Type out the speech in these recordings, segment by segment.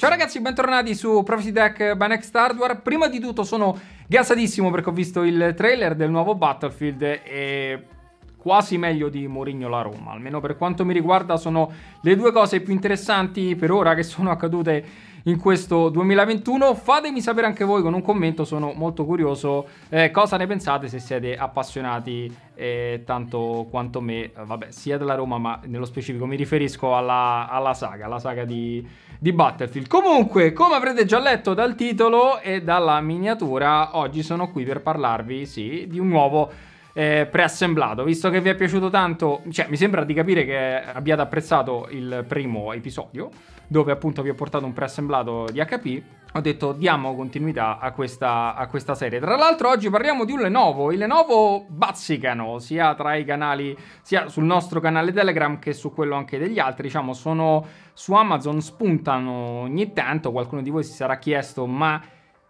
Ciao ragazzi, bentornati su Prophecy Deck by Next Hardware. Prima di tutto sono gasatissimo perché ho visto il trailer del nuovo Battlefield e quasi meglio di Mourinho la Roma, almeno per quanto mi riguarda sono le due cose più interessanti per ora che sono accadute in questo 2021. Fatemi sapere anche voi con un commento, sono molto curioso eh, cosa ne pensate se siete appassionati eh, tanto quanto me, vabbè, sia della Roma, ma nello specifico mi riferisco alla, alla saga, alla saga di, di Battlefield. Comunque, come avrete già letto dal titolo e dalla miniatura, oggi sono qui per parlarvi, sì, di un nuovo eh, preassemblato, visto che vi è piaciuto tanto, cioè mi sembra di capire che abbiate apprezzato il primo episodio, dove appunto vi ho portato un preassemblato di HP, ho detto diamo continuità a questa, a questa, serie. Tra l'altro oggi parliamo di un Lenovo, i Lenovo bazzicano sia tra i canali, sia sul nostro canale Telegram che su quello anche degli altri, diciamo sono su Amazon, spuntano ogni tanto, qualcuno di voi si sarà chiesto ma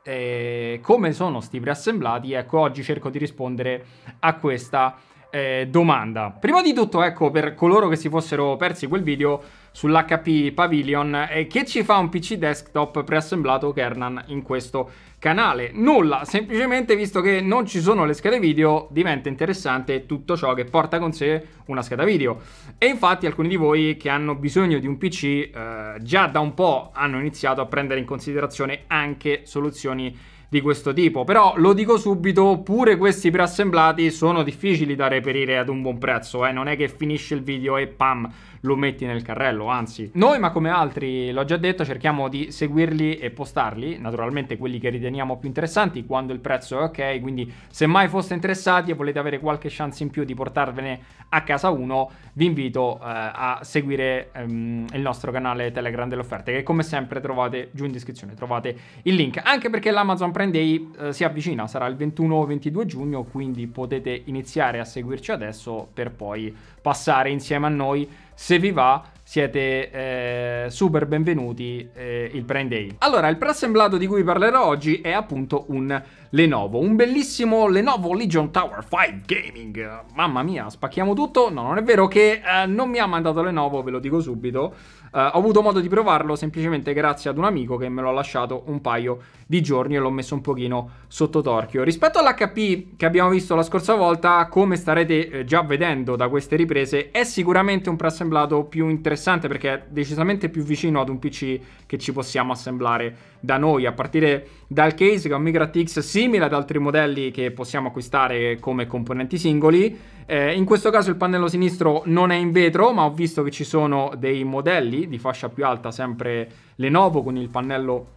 eh, come sono sti preassemblati? Ecco, oggi cerco di rispondere a questa eh, domanda. Prima di tutto, ecco, per coloro che si fossero persi quel video, sull'HP Pavilion eh, che ci fa un PC desktop preassemblato Kernan in questo canale. Nulla, semplicemente visto che non ci sono le schede video diventa interessante tutto ciò che porta con sé una scheda video. E infatti alcuni di voi che hanno bisogno di un PC eh, già da un po' hanno iniziato a prendere in considerazione anche soluzioni di questo tipo. Però lo dico subito, pure questi preassemblati sono difficili da reperire ad un buon prezzo, eh? non è che finisce il video e pam lo metti nel carrello, anzi. Noi, ma come altri, l'ho già detto, cerchiamo di seguirli e postarli, naturalmente quelli che riteniamo più interessanti, quando il prezzo è ok, quindi se mai foste interessati e volete avere qualche chance in più di portarvene a casa 1, vi invito eh, a seguire ehm, il nostro canale Telegram delle offerte che come sempre trovate giù in descrizione, trovate il link, anche perché l'Amazon Prime Day eh, si avvicina, sarà il 21-22 giugno, quindi potete iniziare a seguirci adesso per poi passare insieme a noi se vi va siete eh, super benvenuti eh, il Brain Day. Allora, il preassemblato di cui parlerò oggi è appunto un Lenovo, un bellissimo Lenovo Legion Tower 5 Gaming. Mamma mia, spacchiamo tutto? No, non è vero che eh, non mi ha mandato Lenovo, ve lo dico subito. Uh, ho avuto modo di provarlo semplicemente grazie ad un amico che me l'ha lasciato un paio di giorni e l'ho messo un pochino sotto torchio. Rispetto all'HP che abbiamo visto la scorsa volta, come starete eh, già vedendo da queste riprese, è sicuramente un preassemblato più interessante perché è decisamente più vicino ad un PC che ci possiamo assemblare da noi, a partire dal case che è un MicroTX simile ad altri modelli che possiamo acquistare come componenti singoli eh, in questo caso il pannello sinistro non è in vetro, ma ho visto che ci sono dei modelli di fascia più alta, sempre Lenovo con il pannello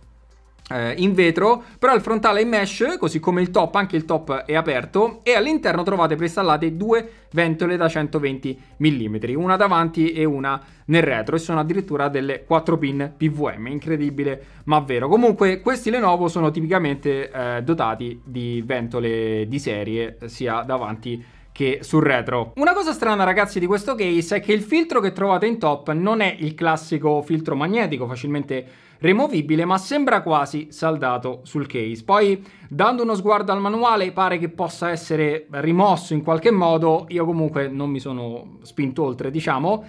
eh, in vetro, però il frontale è in mesh, così come il top, anche il top è aperto e all'interno trovate preinstallate due ventole da 120 mm, una davanti e una nel retro e sono addirittura delle 4 pin PVM, incredibile ma vero. Comunque questi Lenovo sono tipicamente eh, dotati di ventole di serie sia davanti che che sul retro. Una cosa strana ragazzi di questo case è che il filtro che trovate in top non è il classico filtro magnetico facilmente removibile ma sembra quasi saldato sul case. Poi dando uno sguardo al manuale pare che possa essere rimosso in qualche modo, io comunque non mi sono spinto oltre diciamo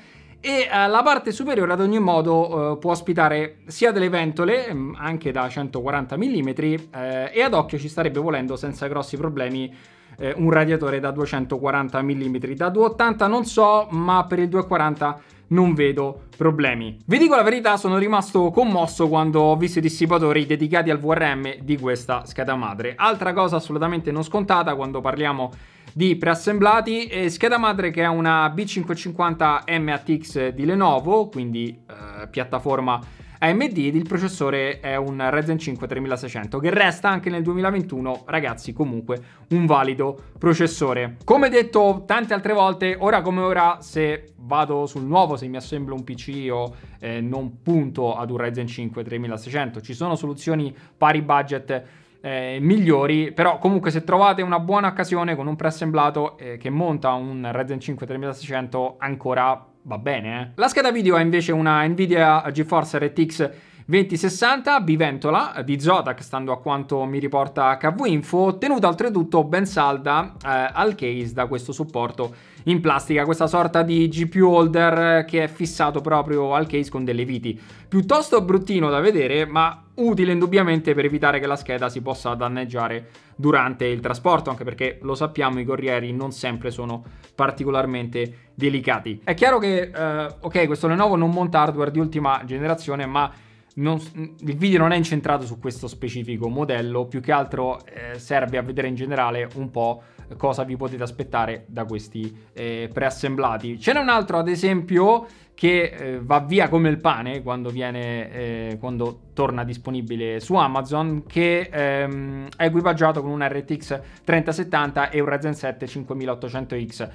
e eh, la parte superiore ad ogni modo eh, può ospitare sia delle ventole mm, anche da 140 mm eh, e ad occhio ci starebbe volendo senza grossi problemi eh, un radiatore da 240 mm, da 280 non so, ma per il 240 non vedo problemi. Vi dico la verità, sono rimasto commosso quando ho visto i dissipatori dedicati al VRM di questa scheda madre. Altra cosa assolutamente non scontata quando parliamo di preassemblati, eh, scheda madre che è una B550 MATX di Lenovo, quindi eh, piattaforma AMD ed il processore è un Ryzen 5 3600 che resta anche nel 2021 ragazzi comunque un valido processore. Come detto tante altre volte, ora come ora se vado sul nuovo, se mi assemblo un PC o eh, non punto ad un Ryzen 5 3600, ci sono soluzioni pari budget eh, migliori, però comunque se trovate una buona occasione con un preassemblato eh, che monta un Ryzen 5 3600 ancora va bene. Eh? La scheda video è invece una Nvidia GeForce RTX 2060 biventola di Zotac, stando a quanto mi riporta KVinfo, tenuta oltretutto ben salda eh, al case da questo supporto in plastica, questa sorta di GPU holder eh, che è fissato proprio al case con delle viti. Piuttosto bruttino da vedere, ma utile indubbiamente per evitare che la scheda si possa danneggiare durante il trasporto, anche perché lo sappiamo i corrieri non sempre sono particolarmente delicati. È chiaro che, eh, ok, questo Lenovo non monta hardware di ultima generazione, ma non, mm, il video non è incentrato su questo specifico modello, più che altro eh, serve a vedere in generale un po' cosa vi potete aspettare da questi eh, preassemblati. Ce n'è un altro, ad esempio, che eh, va via come il pane quando, viene, eh, quando torna disponibile su Amazon, che ehm, è equipaggiato con un RTX 3070 e un Ryzen 7 5800X.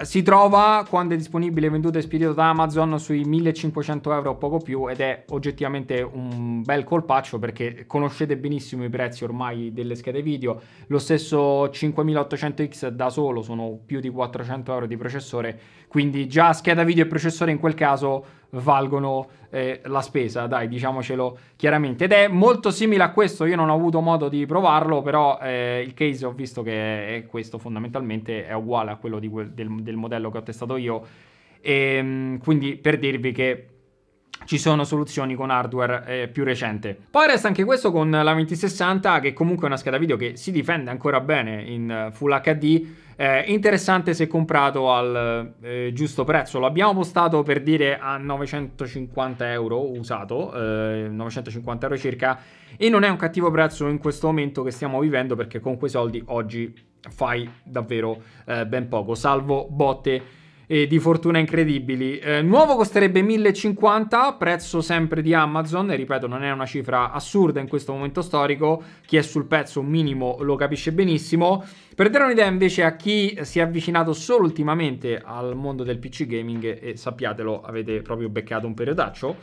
Si trova quando è disponibile venduto e spedito da Amazon sui 1500 euro o poco più ed è oggettivamente un bel colpaccio perché conoscete benissimo i prezzi ormai delle schede video. Lo stesso 5800X da solo sono più di 400 euro di processore, quindi già scheda video e processore in quel caso valgono eh, la spesa, dai, diciamocelo chiaramente. Ed è molto simile a questo, io non ho avuto modo di provarlo, però eh, il case ho visto che è questo fondamentalmente è uguale a quello quel, del, del, modello che ho testato io. E, ehm, quindi per dirvi che ci sono soluzioni con hardware eh, più recente. Poi resta anche questo con la 2060 che comunque è una scheda video che si difende ancora bene in eh, Full HD eh, interessante se comprato al eh, giusto prezzo. L'abbiamo postato per dire a 950 euro usato, eh, 950 euro circa, e non è un cattivo prezzo in questo momento che stiamo vivendo perché con quei soldi oggi fai davvero eh, ben poco, salvo botte e di fortuna incredibili. Eh, nuovo costerebbe 1050, prezzo sempre di Amazon, e ripeto non è una cifra assurda in questo momento storico, chi è sul pezzo minimo lo capisce benissimo. Per dare un'idea invece a chi si è avvicinato solo ultimamente al mondo del PC gaming, e sappiatelo, avete proprio beccato un periodaccio,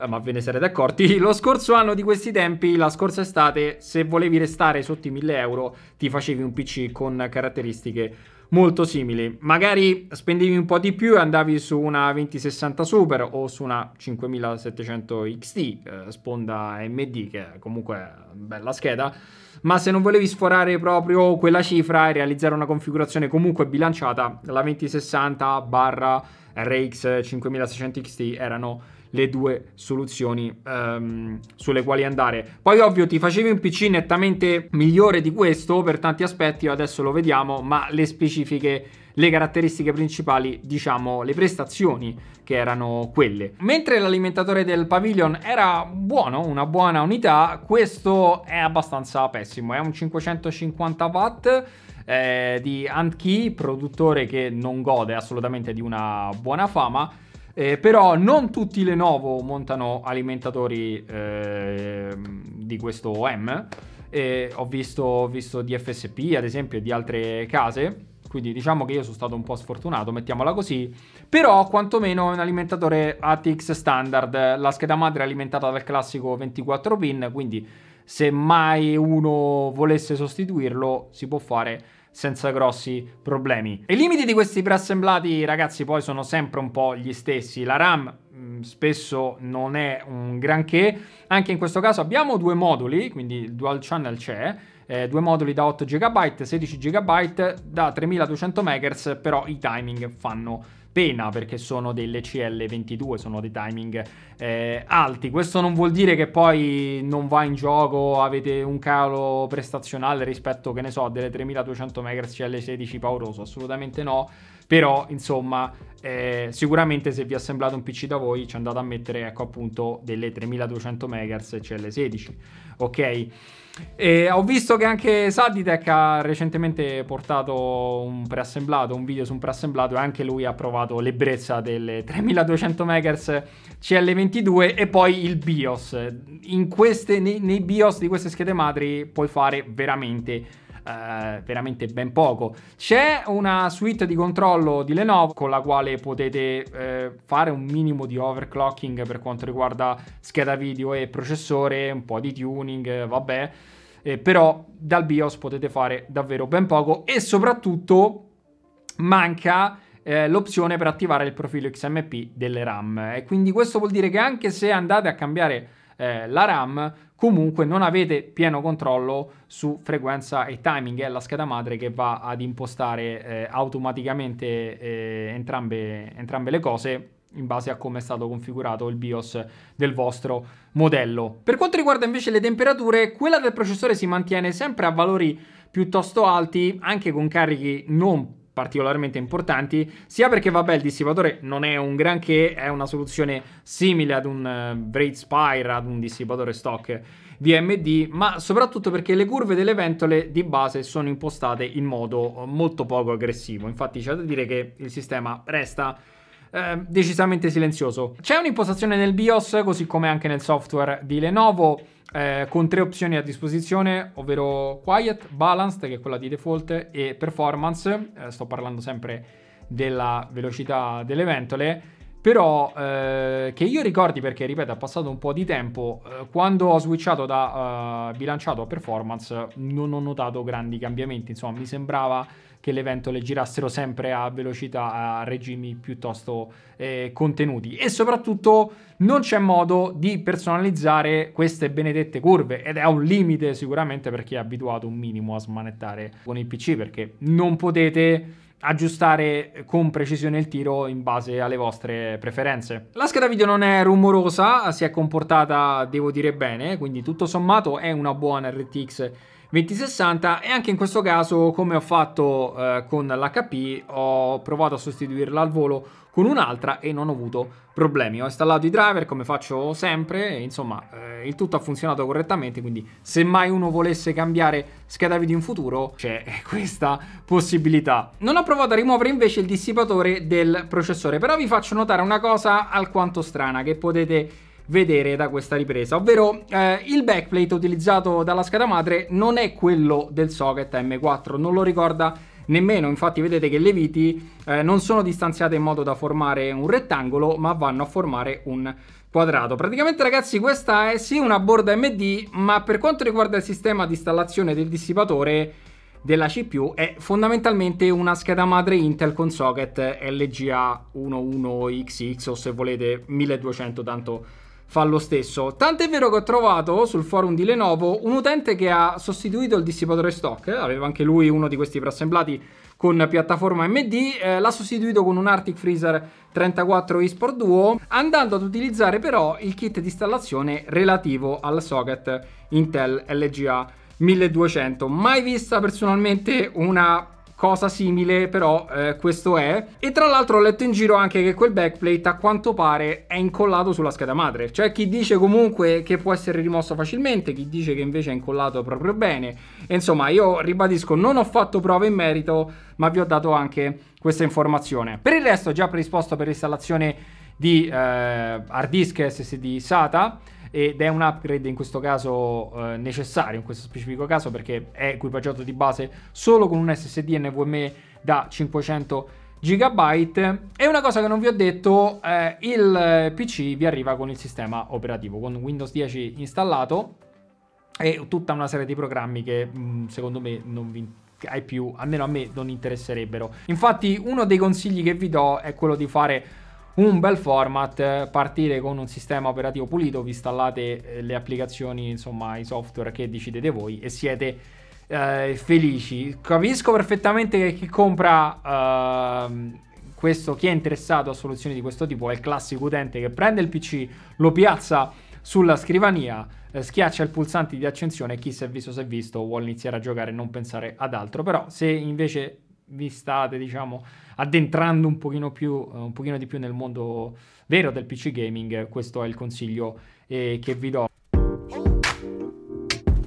eh, ma ve ne sarete accorti, lo scorso anno di questi tempi, la scorsa estate, se volevi restare sotto i 1000 euro, ti facevi un PC con caratteristiche molto simili. Magari spendevi un po' di più e andavi su una 2060 Super o su una 5700 XT, eh, sponda MD, che comunque è comunque bella scheda, ma se non volevi sforare proprio quella cifra e realizzare una configurazione comunque bilanciata, la 2060 barra RX 5600 XT erano le due soluzioni um, sulle quali andare. Poi ovvio ti facevi un PC nettamente migliore di questo per tanti aspetti, adesso lo vediamo, ma le specifiche le caratteristiche principali, diciamo le prestazioni che erano quelle. Mentre l'alimentatore del Pavilion era buono, una buona unità, questo è abbastanza pessimo, è un 550 watt eh, di Antkey, produttore che non gode assolutamente di una buona fama eh, però non tutti Lenovo montano alimentatori eh, di questo OM. Eh, ho, visto, ho visto di FSP, ad esempio, e di altre case. Quindi diciamo che io sono stato un po' sfortunato, mettiamola così. Però quantomeno è un alimentatore ATX standard. La scheda madre è alimentata dal classico 24 pin, quindi se mai uno volesse sostituirlo si può fare senza grossi problemi. I limiti di questi preassemblati, ragazzi, poi sono sempre un po' gli stessi. La RAM mm, spesso non è un granché. Anche in questo caso abbiamo due moduli, quindi il dual channel c'è, eh, due moduli da 8 GB, 16 GB da 3200 MHz, però i timing fanno pena perché sono delle CL22, sono dei timing eh, alti. Questo non vuol dire che poi non va in gioco, avete un calo prestazionale rispetto, che ne so, delle 3200 MHz CL16 pauroso, assolutamente no. Però, insomma, eh, sicuramente se vi è assemblato un PC da voi ci andate a mettere, ecco appunto, delle 3200 MHz CL16, ok? E ho visto che anche Saditech ha recentemente portato un preassemblato, un video su un preassemblato e anche lui ha provato l'ebbrezza delle 3200 MHz CL22 e poi il BIOS. Queste, nei, nei BIOS di queste schede madri puoi fare veramente eh, veramente ben poco. C'è una suite di controllo di Lenovo con la quale potete eh, fare un minimo di overclocking per quanto riguarda scheda video e processore, un po' di tuning, eh, vabbè. Eh, però dal BIOS potete fare davvero ben poco e soprattutto manca eh, l'opzione per attivare il profilo XMP delle RAM e quindi questo vuol dire che anche se andate a cambiare eh, la RAM, comunque non avete pieno controllo su frequenza e timing, è la scheda madre che va ad impostare eh, automaticamente eh, entrambe, entrambe le cose in base a come è stato configurato il BIOS del vostro modello. Per quanto riguarda invece le temperature, quella del processore si mantiene sempre a valori piuttosto alti, anche con carichi non particolarmente importanti, sia perché vabbè il dissipatore non è un granché, è una soluzione simile ad un Braid eh, Spire, ad un dissipatore stock VMD, ma soprattutto perché le curve delle ventole di base sono impostate in modo eh, molto poco aggressivo, infatti c'è da dire che il sistema resta eh, decisamente silenzioso. C'è un'impostazione nel BIOS, così come anche nel software di Lenovo, eh, con tre opzioni a disposizione, ovvero Quiet, Balanced, che è quella di default, e Performance, eh, sto parlando sempre della velocità delle ventole, però eh, che io ricordi perché, ripeto, è passato un po' di tempo, eh, quando ho switchato da eh, bilanciato a performance non ho notato grandi cambiamenti, insomma mi sembrava che le ventole girassero sempre a velocità, a regimi piuttosto eh, contenuti e soprattutto non c'è modo di personalizzare queste benedette curve ed è un limite sicuramente per chi è abituato un minimo a smanettare con il PC perché non potete aggiustare con precisione il tiro in base alle vostre preferenze. La scheda video non è rumorosa, si è comportata devo dire bene, quindi tutto sommato è una buona RTX 2060 e anche in questo caso come ho fatto eh, con l'HP ho provato a sostituirla al volo con un'altra e non ho avuto problemi. Ho installato i driver come faccio sempre, e insomma eh, il tutto ha funzionato correttamente, quindi se mai uno volesse cambiare scheda video in futuro c'è questa possibilità. Non ho provato a rimuovere invece il dissipatore del processore, però vi faccio notare una cosa alquanto strana che potete vedere da questa ripresa, ovvero eh, il backplate utilizzato dalla scheda madre non è quello del socket M4, non lo ricorda nemmeno infatti vedete che le viti eh, non sono distanziate in modo da formare un rettangolo ma vanno a formare un quadrato. Praticamente ragazzi questa è sì una borda MD ma per quanto riguarda il sistema di installazione del dissipatore della CPU è fondamentalmente una scheda madre Intel con socket LGA 11XX o se volete 1200 tanto fa lo stesso. Tant'è vero che ho trovato sul forum di Lenovo un utente che ha sostituito il dissipatore stock, aveva anche lui uno di questi preassemblati con piattaforma MD, eh, l'ha sostituito con un Arctic Freezer 34 eSport Duo, andando ad utilizzare però il kit di installazione relativo al socket Intel LGA 1200. Mai vista personalmente una cosa simile però eh, questo è e tra l'altro ho letto in giro anche che quel backplate a quanto pare è incollato sulla scheda madre cioè chi dice comunque che può essere rimosso facilmente chi dice che invece è incollato proprio bene e insomma io ribadisco non ho fatto prove in merito ma vi ho dato anche questa informazione per il resto ho già predisposto per l'installazione di eh, hard disk SSD SATA ed è un upgrade in questo caso eh, necessario, in questo specifico caso, perché è equipaggiato di base solo con un SSD NVMe da 500 GB. E una cosa che non vi ho detto, eh, il PC vi arriva con il sistema operativo, con Windows 10 installato e tutta una serie di programmi che mh, mm, secondo me non vi ai più, almeno a me non interesserebbero. Infatti uno dei consigli che vi do è quello di fare un bel format, eh, partire con un sistema operativo pulito, vi installate eh, le applicazioni, insomma i software che decidete voi e siete eh, felici. Capisco perfettamente che chi compra... Eh, questo, chi è interessato a soluzioni di questo tipo è il classico utente che prende il PC, lo piazza sulla scrivania, eh, schiaccia il pulsante di accensione e chi si è visto si è visto, vuole iniziare a giocare e non pensare ad altro. Però se invece vi state, diciamo, addentrando un pochino, più, eh, un pochino di più nel mondo vero del PC gaming, questo è il consiglio eh, che vi do.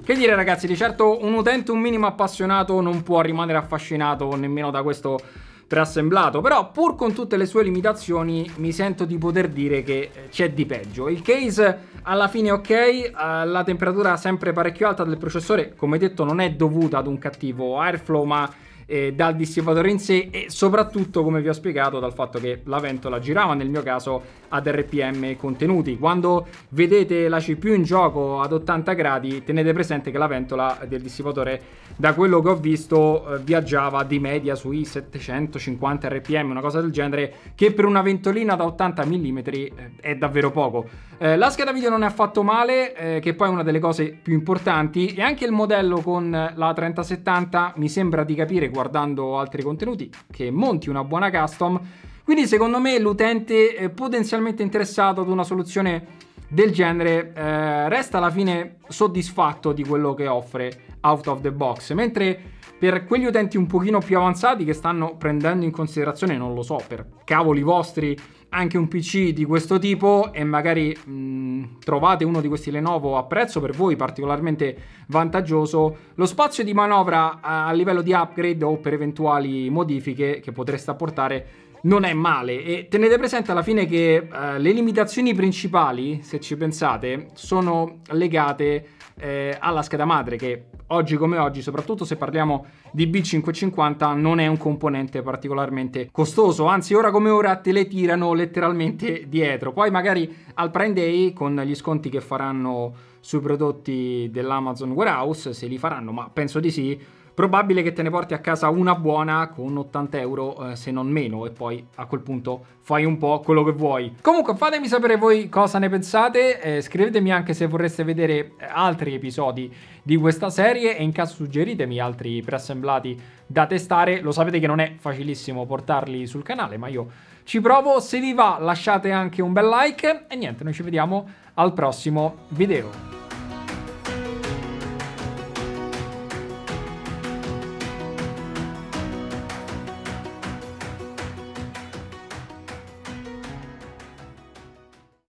Che dire ragazzi, di certo un utente, un minimo appassionato non può rimanere affascinato nemmeno da questo preassemblato, però pur con tutte le sue limitazioni mi sento di poter dire che eh, c'è di peggio. Il case alla fine ok, la temperatura sempre parecchio alta del processore, come detto non è dovuta ad un cattivo airflow ma eh, dal dissipatore in sé e soprattutto, come vi ho spiegato, dal fatto che la ventola girava nel mio caso ad RPM contenuti. Quando vedete la CPU in gioco ad 80 gradi, tenete presente che la ventola del dissipatore, da quello che ho visto, eh, viaggiava di media sui 750 RPM, una cosa del genere, che per una ventolina da 80 mm eh, è davvero poco. Eh, la scheda video non è affatto male, eh, che poi è una delle cose più importanti, e anche il modello con la 3070 mi sembra di capire guardando altri contenuti che monti una buona custom. Quindi secondo me l'utente potenzialmente interessato ad una soluzione del genere eh, resta alla fine soddisfatto di quello che offre out of the box, mentre per quegli utenti un pochino più avanzati che stanno prendendo in considerazione, non lo so, per cavoli vostri, anche un PC di questo tipo e magari mh, mm, trovate uno di questi Lenovo a prezzo per voi particolarmente vantaggioso, lo spazio di manovra a livello di upgrade o per eventuali modifiche che potreste apportare non è male e tenete presente alla fine che eh, le limitazioni principali, se ci pensate, sono legate eh, alla scheda madre che oggi come oggi, soprattutto se parliamo di B550, non è un componente particolarmente costoso, anzi ora come ora te le tirano letteralmente dietro. Poi magari al Prime Day con gli sconti che faranno sui prodotti dell'Amazon Warehouse, se li faranno, ma penso di sì, probabile che te ne porti a casa una buona con 80 euro eh, se non meno e poi a quel punto fai un po' quello che vuoi. Comunque fatemi sapere voi cosa ne pensate, eh, scrivetemi anche se vorreste vedere eh, altri episodi di questa serie e in caso suggeritemi altri preassemblati da testare, lo sapete che non è facilissimo portarli sul canale ma io ci provo, se vi va lasciate anche un bel like e niente, noi ci vediamo al prossimo video.